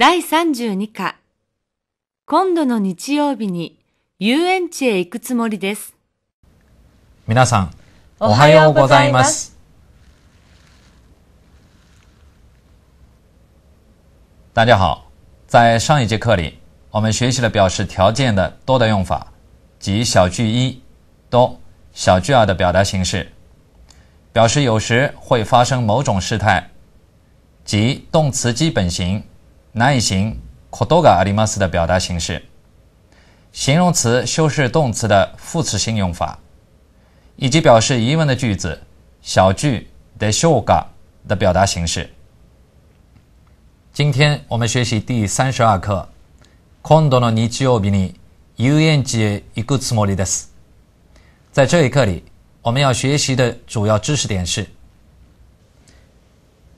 第32課。今度の日曜日に遊園地へ行くつもりです。皆さん、おはようございます。大家好，在上一节课里，我们学习了表示条件的“多”的用法，及小句一“多”、小句二的表达形式，表示有时会发生某种事态，及动词基本形。难以形 kodoga arimas 的表达形式，形容词修饰动词的副词性用法，以及表示疑问的句子小句 d e s 的表达形式。今天我们学习第三十二课今 o n d o n に n i c o b i n i u n i i s m o d e s 在这一课里，我们要学习的主要知识点是：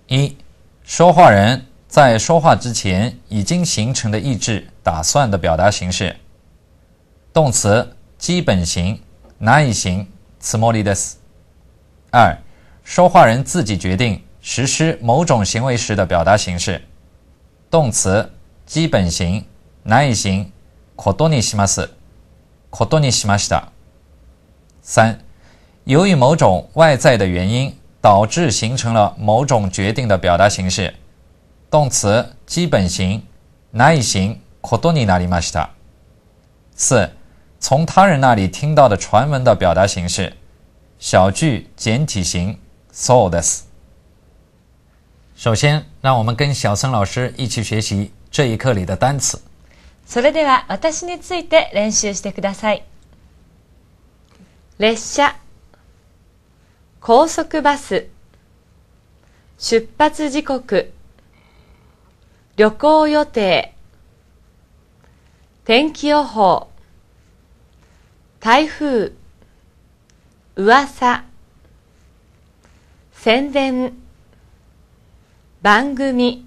一、说话人。在说话之前已经形成的意志打算的表达形式，动词基本型、难以形つもりです。二，说话人自己决定实施某种行为时的表达形式，动词基本型、难以形コトにします、コトにしました。三，由于某种外在的原因导致形成了某种决定的表达形式。动词基本形难以行，ことになりました。四从他人那里听到的传闻的表达形式，小句简体型そうです。首先，让我们跟小森老师一起学习这一课里的单词。それでは、私について練習してください。列車、高速バス、出発時刻。旅行予定、天気予報、台風、噂、宣伝、番組、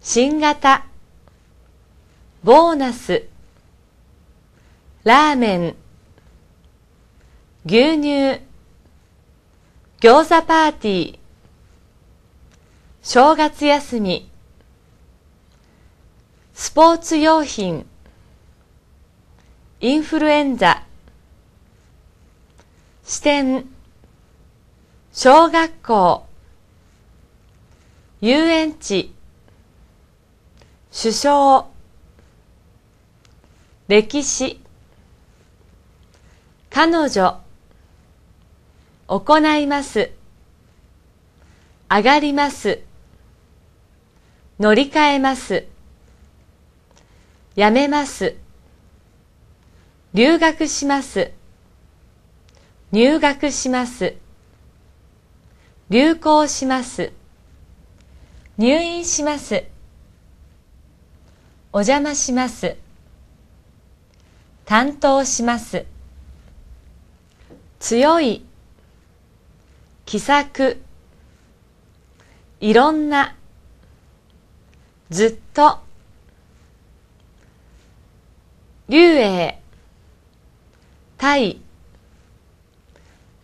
新型、ボーナス、ラーメン、牛乳、餃子パーティー、正月休みスポーツ用品インフルエンザ支店小学校遊園地首相歴史彼女行います上がります乗り換えます。やめます。留学します。入学します。流行します。入院します。お邪魔します。担当します。強い。気さく。いろんな。ずっと、竜英、タイ、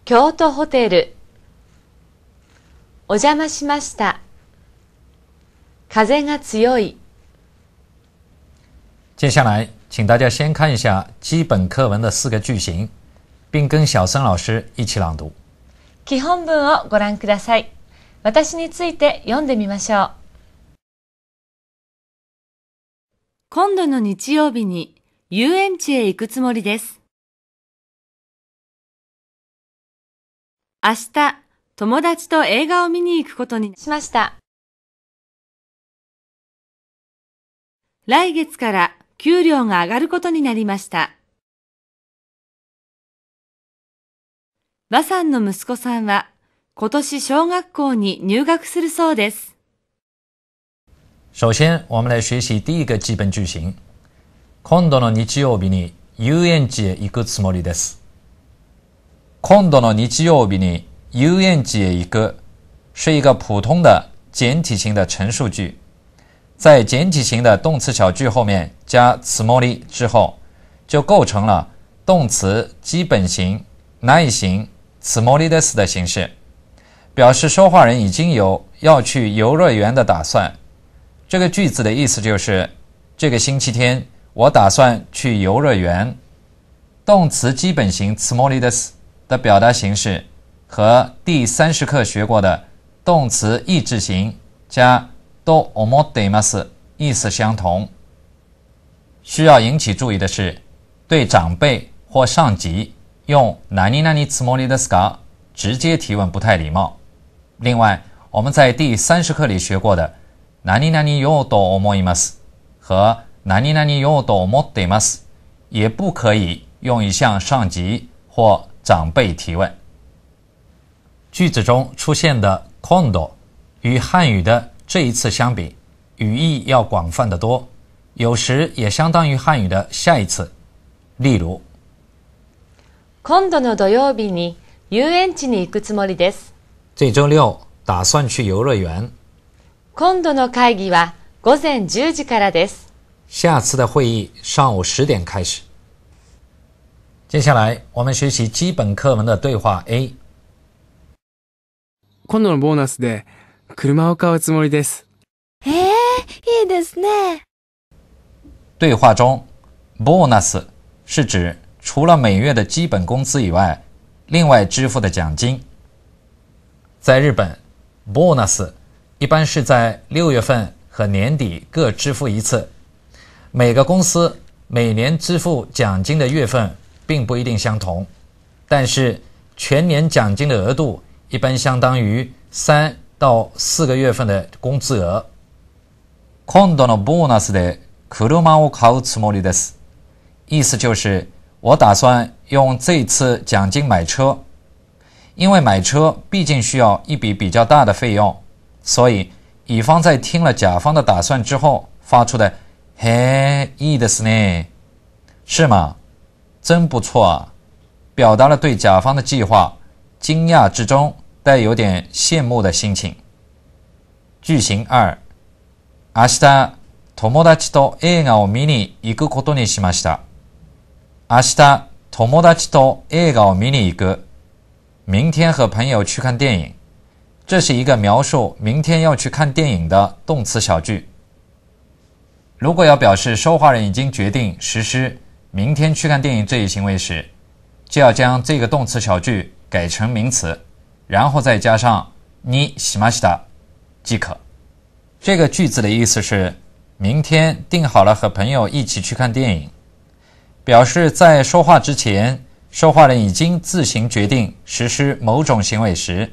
京都ホテル、お邪魔しました。風が強い。接下来，请大家先看一下基本课文的四个句型，并跟小森老师一起朗读。基本文をご覧ください。私について読んでみましょう。今度の日曜日に遊園地へ行くつもりです。明日、友達と映画を見に行くことにしました。来月から給料が上がることになりました。馬さんの息子さんは今年小学校に入学するそうです。首先，我们来学习第一个基本句型。今度の日曜日に遊園地へ行くつもりです。今度の日曜日に遊園地へ行く是一个普通的简体型的陈述句，在简体型的动词小句后面加つもり之后，就构成了动词基本型难以型つもりです的形式，表示说话人已经有要去游乐园的打算。这个句子的意思就是，这个星期天我打算去游乐园。动词基本形 smolides 的表达形式和第三十课学过的动词意志形加 do omodesmas 意思相同。需要引起注意的是，对长辈或上级用 nani nani smolideska 直接提问不太礼貌。另外，我们在第三十课里学过的。何何何何，和何何何何，也不可以用向上级或长辈提问。句子中出现的“今度”与汉语的“这一次”相比，语义要广泛的多，有时也相当于汉语的“下一次”。例如，今度の土曜日に遊園地に行くつもりです。这周六打算去游乐园。今度の会議は午前十時からです。下次的会议上午十点开始。接下来我们学习基本课文的对话 A。今度のボーナスで車を買うつもりです。え、いいですね。对话中，ボーナス是指除了每月的基本工资以外，另外支付的奖金。在日本，ボーナス一般是在六月份和年底各支付一次。每个公司每年支付奖金的月份并不一定相同，但是全年奖金的额度一般相当于三到四个月份的工资额。今度のボーナスで車を買うつもりです。意思就是我打算用这次奖金买车，因为买车毕竟需要一笔比较大的费用。所以，乙方在听了甲方的打算之后发出的“嘿，いいですね”，是吗？真不错啊！”表达了对甲方的计划惊讶之中带有点羡慕的心情。句型二：明日、友達と映画を見に行くことにしました。明日、友達と映画を見に行く。明天和朋友去看电影。这是一个描述明天要去看电影的动词小句。如果要表示说话人已经决定实施明天去看电影这一行为时，就要将这个动词小句改成名词，然后再加上你しました即可。这个句子的意思是：明天定好了和朋友一起去看电影。表示在说话之前，说话人已经自行决定实施某种行为时。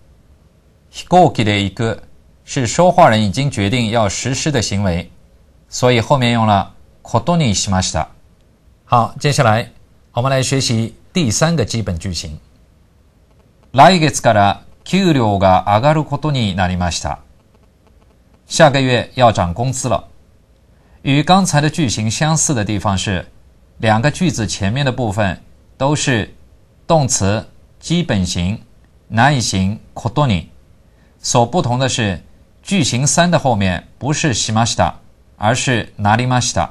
飛行機で一个是说话人已经决定要实施的行为，所以后面用了「ことになりました」。好，接下来我们来学习第三个基本句型。来月から給料が上がることになりました。下个月要涨工资了。与刚才的句型相似的地方是，两个句子前面的部分都是动词基本型、难以形「こと」に。所不同的是，句型三的后面不是しました，而是なりました，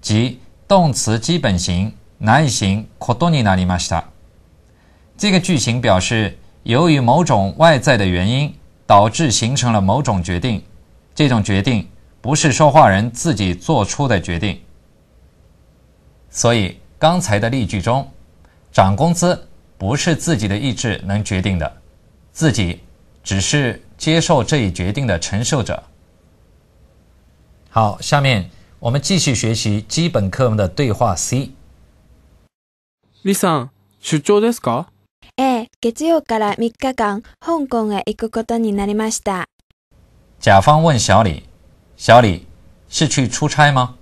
即动词基本形难以形 kodoni n a 这个句型表示由于某种外在的原因导致形成了某种决定，这种决定不是说话人自己做出的决定。所以刚才的例句中，涨工资不是自己的意志能决定的，自己。只是接受这一决定的承受者。好，下面我们继续学习基本课文的对话 C。李さん、出張ですか？え、え、月曜から三日間香港へ行くことになりました。甲方问小李：“小李是去出差吗？”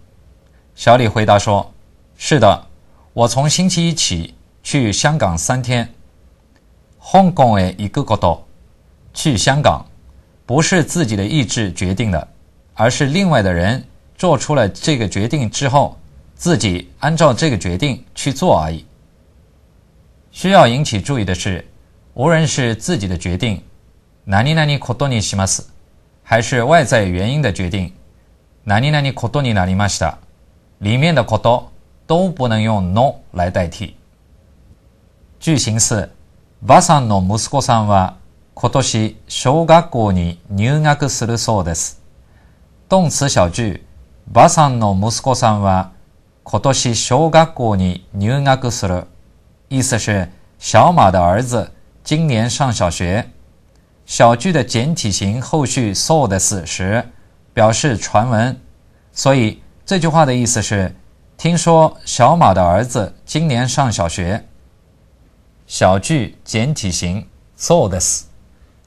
小李回答说：“是的，我从星期一起去香港三天，香港へ行くこと。去香港，不是自己的意志决定的，而是另外的人做出了这个决定之后，自己按照这个决定去做而已。需要引起注意的是，无论是自己的决定，还是外在原因的决定，里面的 “koto” 都不能用 “no” 来代替。句型是巴 a 诺姆斯 no m s a n wa”。今年小学校に入学するそうです。トンス社十馬さんの息子さんは今年小学校に入学する。意思是小马的儿子今年上小学。小句的简体型后续そうです时表示传闻，所以这句话的意思是听说小马的儿子今年上小学。小句简体型そうです。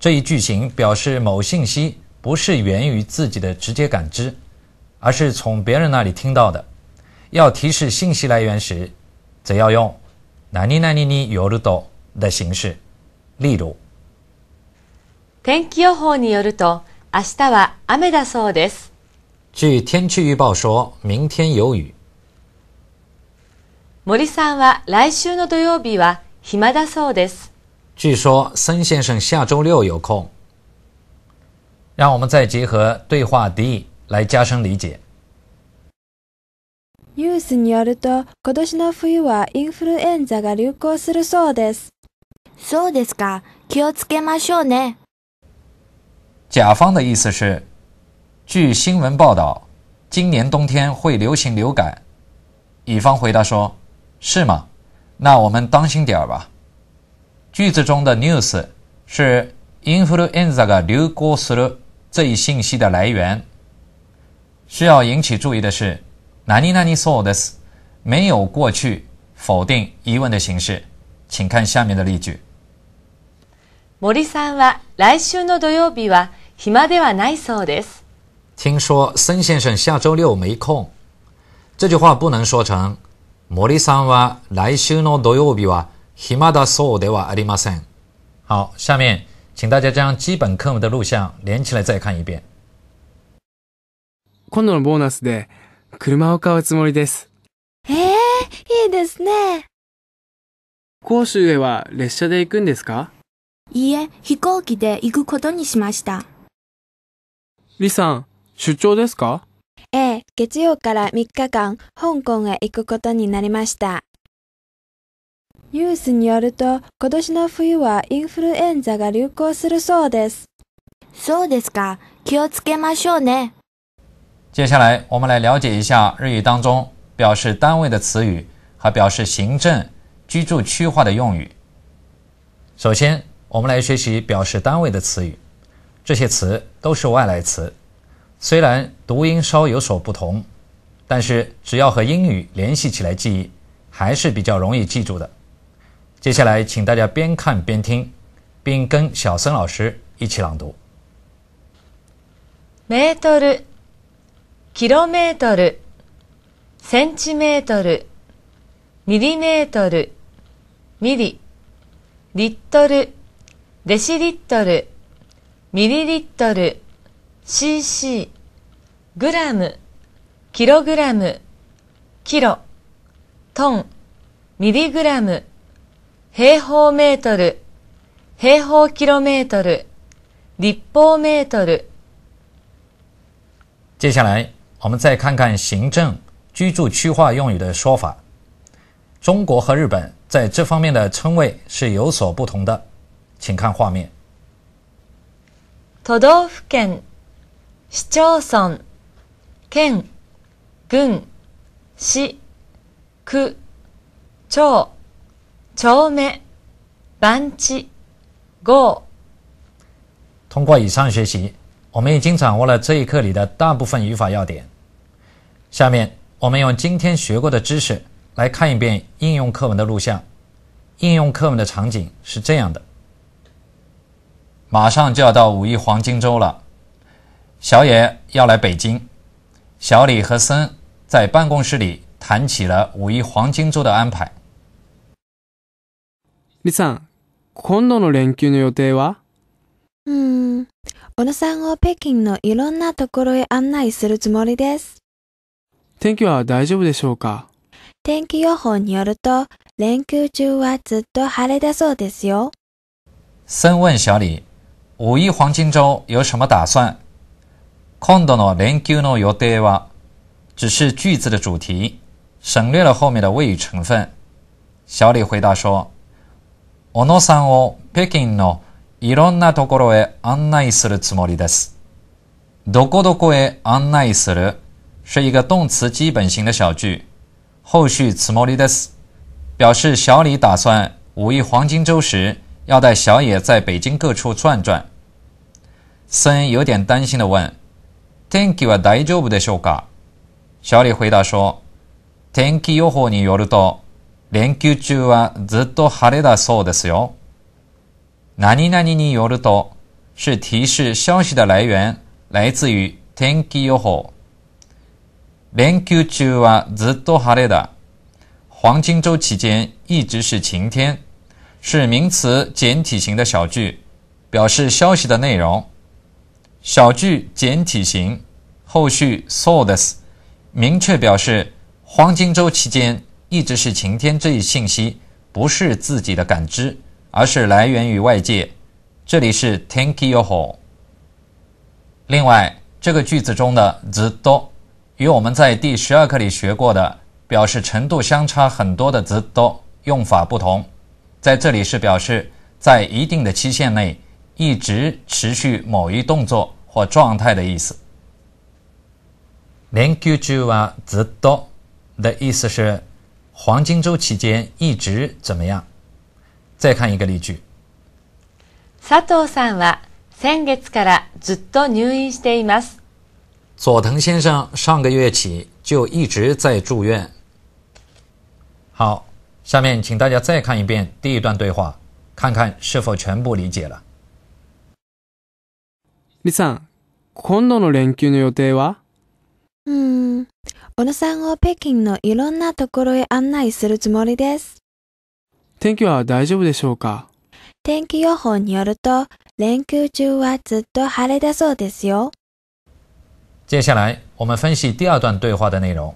这一句型表示某信息不是源于自己的直接感知，而是从别人那里听到的。要提示信息来源时，则要用“哪里哪里呢”由ると的形式。例如，天気予報によると、明日は雨だそうです。据天气预报说，明天有雨。森さんは来週の土曜日は暇だそうです。据说森先生下周六有空，让我们再结合对话 D 来加深理解。ニュースによると、今年の冬はインフルエンザが流行するそうです。そうですか、をつけましょね。甲方的意思是，据新闻报道，今年冬天会流行流感。乙方回答说：“是吗？那我们当心点儿吧。”句子中的 news 是 influenza 流行する这一信息的来源。需要引起注意的是，哪里哪里所有没有过去否定疑问的形式，请看下面的例句。森先生下周六没空。这句话不听说森先生下周六没空。这句话不能说成森先生下周六没空。暇だそうではありません。好，下面请大家将基本科目的录像连起来再看一遍。今度のボーナスで車を買うつもりです。ええー、いいですね。甲州へは列車で行くんですかいいえ、飛行機で行くことにしました。李さん、出張ですかええ、月曜から3日間、香港へ行くことになりました。ニュースによると、今年の冬はインフルエンザが流行するそうです。そうですか。気をつけましょうね。接下来，我们来了解一下日语当中表示单位的词语和表示行政居住区划的用语。首先，我们来学习表示单位的词语。这些词都是外来词，虽然读音稍有所不同，但是只要和英语联系起来记忆，还是比较容易记住的。接下来，请大家边看边听，并跟小森老师一起朗读。メートル、キロメートル、センチメートル、ミリメートル、ミリ、リットル、デシリットル、ミリリットル、cc、グラム、キログラム、キロ、トン、ミリグラム、平方米、平方米、平方千米、立方米。接下来，我们再看看行政居住区划用语的说法。中国和日本在这方面的称谓是有所不同的，请看画面：都道府県、市町村、県、郡、市、区、町。照明，班机，Go。通过以上学习，我们已经掌握了这一课里的大部分语法要点。下面我们用今天学过的知识来看一遍应用课文的录像。应用课文的场景是这样的：马上就要到五一黄金周了，小野要来北京，小李和森在办公室里谈起了五一黄金周的安排。りさん、今度の連休の予定はうん、小野さんを北京のいろんなところへ案内するつもりです。天気は大丈夫でしょうか天気予報によると、連休中はずっと晴れだそうですよ。先問小李、五一黄金周有什么打算今度の連休の予定は只是句子的主题，省略了后面的谓语成分。小李回答说：“小野さんを北京のいろんなところへ案内するつもりです。どこどこへ案内する是一个动词基本型的小句。后续つもりです。表示小李打算五一黄金周时要带小野在北京各处转转。森有点担心地问：“天気は大丈夫でしょうか？”小李回答说：“天気予報によると連休中はずっと晴れだそうですよ。何々によると，是提示消息的来源来自于天气预报。連休中はずっと晴れだ。黄金周期间一直是晴天，是名词简体型的小句，表示消息的内容。小句简体型，后续 saw で s 明确表示黄金周期间一直是晴天这一信息不是自己的感知，而是来源于外界。这里是天気よほ。另外，这个句子中的ずっと与我们在第十二课里学过的表示程度相差很多的ずっと用法不同，在这里是表示在一定的期限内一直持续某一动作或状态的意思。連休中はずっと的意思是。黄金周期间一直怎么样？再看一个例句。佐藤さんは先月からずっと入院しています。佐藤先生上个月起就一直在住院。好，下面请大家再看一遍第一段对话，看看是否全部理解了。ミサ、今度の連休の予定は？小野さんを北京のいろんなところへ案内するつもりです。天気は大丈夫でしょうか天気予報によると、連休中はずっと晴れだそうですよ。接下来、我们分析第二段对话的内容。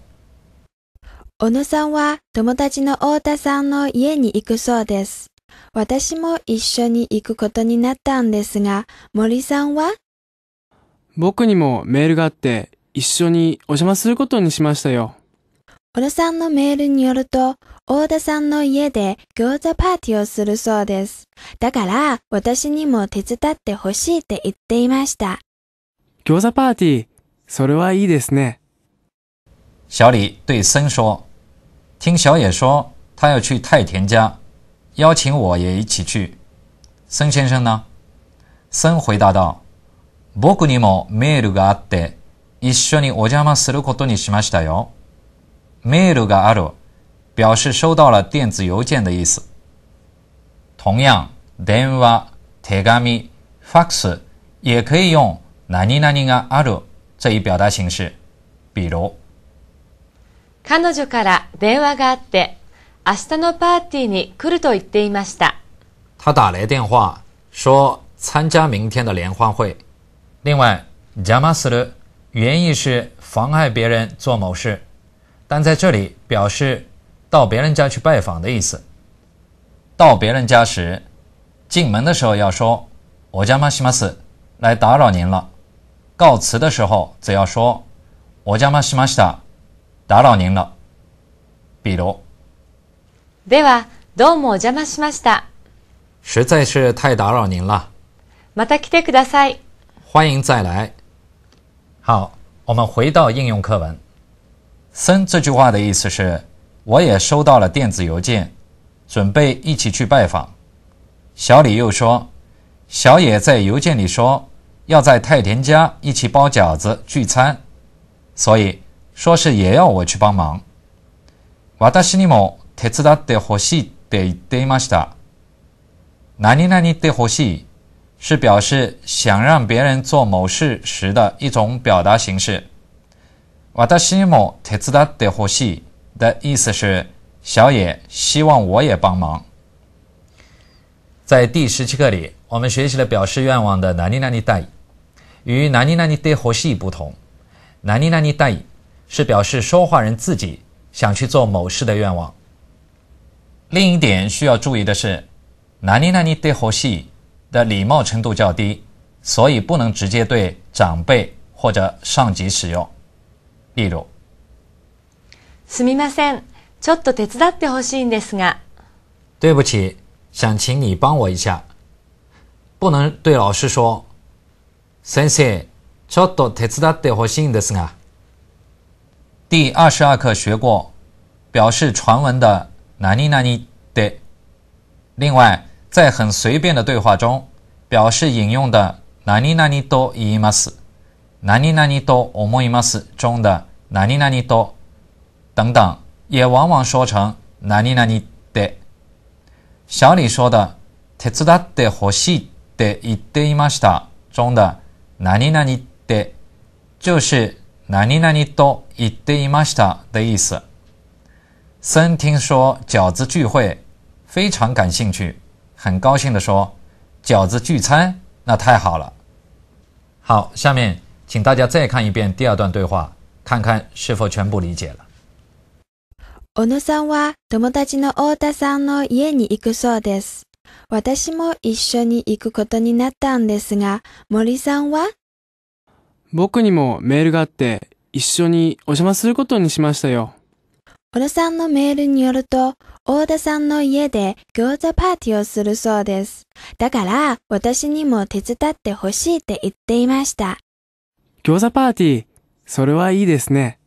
小野さんは友達の太田さんの家に行くそうです。私も一緒に行くことになったんですが、森さんは僕にもメールがあって一緒にお邪魔することにしましたよ。小田さんのメールによると、大田さんの家で餃子パーティーをするそうです。だから、私にも手伝ってほしいって言っていました。餃子パーティー、それはいいですね。小李对森说：“听小野说，他要去太田家，邀请我也一起去。森先生呢？”森回答道：“僕にもメールがあって、一緒にお邪魔することにしましたよ。メールがある表示收到了電子邮件的意思。同样，電話、手紙、ファックス也可以用何々がある这一表达形式。比如，彼女から電話があって、明日のパーティーに来ると言っていました。他打来电话说参加明天的联欢会。另外、邪魔する原意是妨碍别人做某事，但在这里表示到别人家去拜访的意思。到别人家时，进门的时候要说“お邪魔します”，来打扰您了；告辞的时候则要说“お邪魔しました”，打扰您了。比如，ではどうもお邪魔しました。实在是太打扰您了。また来てください。欢迎再来。好，我们回到应用课文。森这句话的意思是，我也收到了电子邮件，准备一起去拜访。小李又说，小野在邮件里说要在太田家一起包饺子聚餐，所以说是也要我去帮忙。わたしにも手伝ってほしいで言いました。何々ってほしい。是表示想让别人做某事时的一种表达形式。わたしまもてつだでほしい的意思是小野希望我也帮忙。在第十七课里，我们学习了表示愿望的なになにたい，与なになにでほしい不同，なになにたい是表示说话人自己想去做某事的愿望。另一点需要注意的是，なになにでほしい。的礼貌程度较低，所以不能直接对长辈或者上级使用。例如，すみません、ちょっと手伝ってほしいんですが。对不起，想请你帮我一下，不能对老师说。先生、ちょっと手伝ってほしいんですが。第二十二课学过表示传闻的なになに的，另外。在很随便的对话中，表示引用的“哪里哪里都伊玛斯”、“哪里哪里都欧莫伊玛斯”中的“哪里哪里都”等等，也往往说成“哪里哪里的”。小李说的“手伝ってほしいって言っていました”中的“哪里哪里的”，就是“哪里哪里都言っていました”的意思。森听说饺子聚会，非常感兴趣。很高兴的说，饺子聚餐那太好了。好，下面请大家再看一遍第二段对话，看看是否全部理解了。おのさんは友達の大田さんの家に行くそうです。私も一緒に行くことになったんですが、森さんは？僕にもメールがあって、一緒にお邪魔することにしましたよ。小田さんのメールによると、大田さんの家で餃子パーティーをするそうです。だから、私にも手伝ってほしいって言っていました。餃子パーティー、それはいいですね。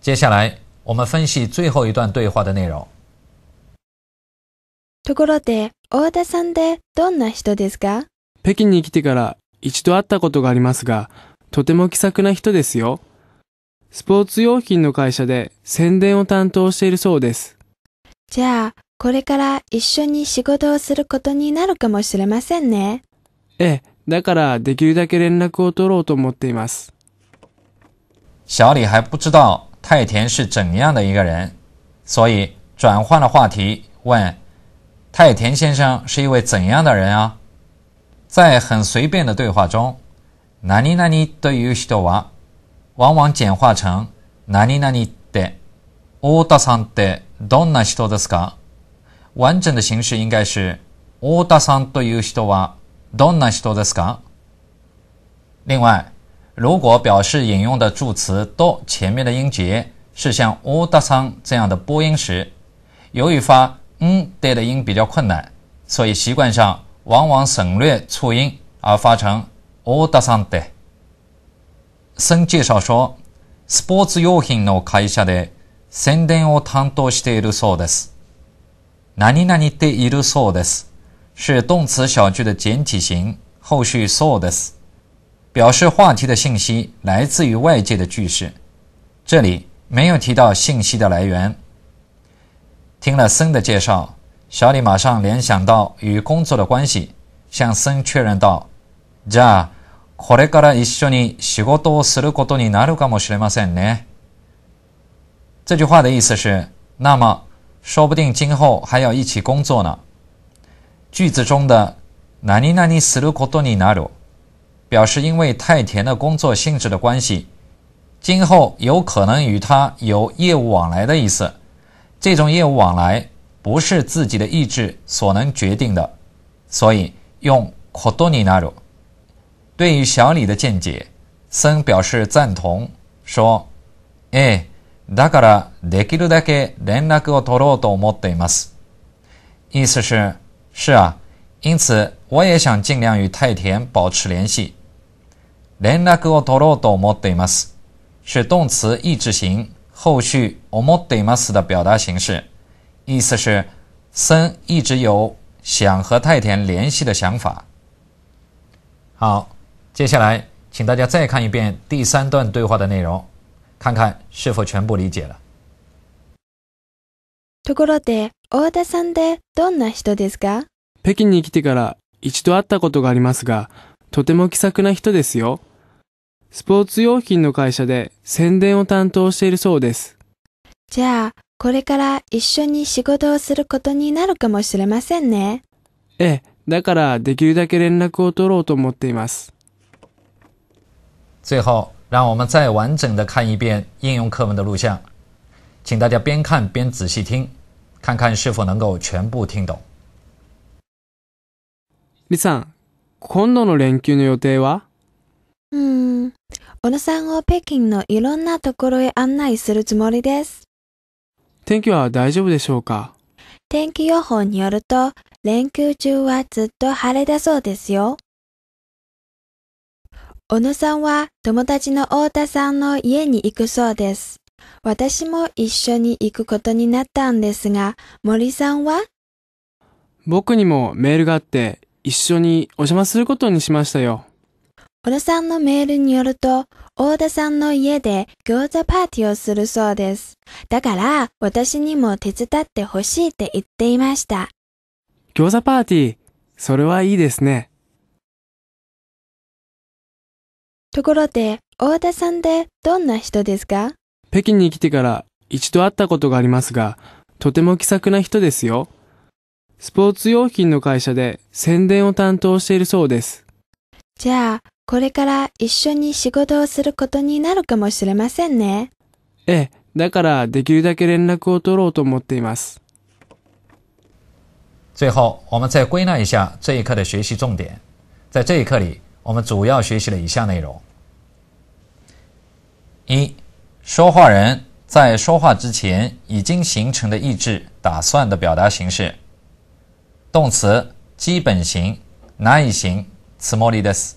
接下来、我们分析最一段对话的内容。ところで、大田さんでどんな人ですか北京に来てから一度会ったことがありますが、とても気さくな人ですよ。スポーツ用品の会社で宣伝を担当しているそうです。じゃあ、これから一緒に仕事をすることになるかもしれませんね。ええ、だからできるだけ連絡を取ろうと思っています。小李还不知道太田是怎样的一个人，所以转换了话题，问：“太田先生是一位怎样的人啊？”在很随便的对话中，何々という人は往往简化成哪里哪里的哦答桑德 don't nice 完整的形式应该是哦答桑德 u 西多哇 don't nice 另外如果表示引用的助词 d 前面的音节是像哦哒桑这样的波音时由于发嗯对的音比较困难所以习惯上往往省略错音而发成哦哒桑德森介绍说，ーツ用品の会社で宣传担当るそうです。何何でいるそうです。是动词小句的简体型，后续そうです。表示话题的信息来自于外界的句式，这里没有提到信息的来源。听了森的介绍，小李马上联想到与工作的关系，向森确认到。じゃ。これから一緒に仕事をすることになるかもしれませんね。这句话的意思是，那么说不定今后还要一起工作呢。句子中的ナニナニすることにナル，表示因为太田的工作性质的关系，今后有可能与他有业务往来的意思。这种业务往来不是自己的意志所能决定的，所以用ことになる。对于小李的见解，森表示赞同，说：“哎，だからできるだけ連絡を取ろうと思っています。”意思是“是啊”，因此我也想尽量与太田保持联系。連絡を取ろうとおもっています是动词意志形，后续“おもっています”的表达形式，意思是森一直有想和太田联系的想法。好。接下来，请大家再看一遍第三段对话的内容，看看是否全部理解了。ところで、大田さんでどんな人ですか北京に来てから一度会ったことがありますが、とても気さくな人ですよ。スポーツ用品の会社で宣伝を担当しているそうです。じゃあ、これから一緒に仕事をすることになるかもしれませんね。ええ、だからできるだけ連絡を取ろうと思っています。最后，让我们再完整的看一遍应用课文的录像，请大家边看边仔细听，看看是否能够全部听懂。李 s a 今度の連休の予定は？うん、小野さんを北京のいろんなところへ案内するつもりです。天気は大丈夫でしょうか？天気予報によると、連休中はずっと晴れだそうですよ。小野さんは友達の太田さんの家に行くそうです。私も一緒に行くことになったんですが、森さんは僕にもメールがあって、一緒にお邪魔することにしましたよ。小野さんのメールによると、大田さんの家で餃子パーティーをするそうです。だから、私にも手伝ってほしいって言っていました。餃子パーティー、それはいいですね。ところで、大田さんでどんな人ですか北京に来てから一度会ったことがありますが、とても気さくな人ですよ。スポーツ用品の会社で宣伝を担当しているそうです。じゃあ、これから一緒に仕事をすることになるかもしれませんね。ええ、だからできるだけ連絡を取ろうと思っています。最後、我们再归纳一下这一课的学习重点。在这一课里，我们主要学习了以下内容：一、说话人在说话之前已经形成的意志打算的表达形式，动词基本形、难以形、つもりです；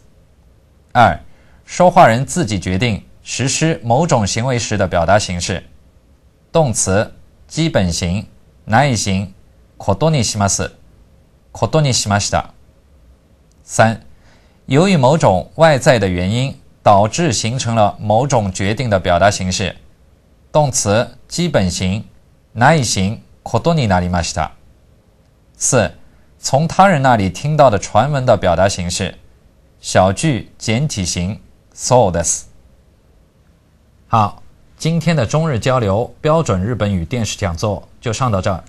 二、说话人自己决定实施某种行为时的表达形式，动词基本形、难以形、ことにします、ことにしました；三。由于某种外在的原因，导致形成了某种决定的表达形式，动词基本形、难以た。四，从他人那里听到的传闻的表达形式，小句简体型。好，今天的中日交流标准日本语电视讲座就上到这儿，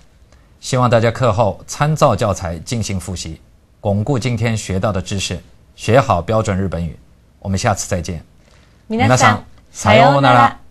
希望大家课后参照教材进行复习，巩固今天学到的知识。学好标准日本语，我们下次再见。皆さん、さような拉。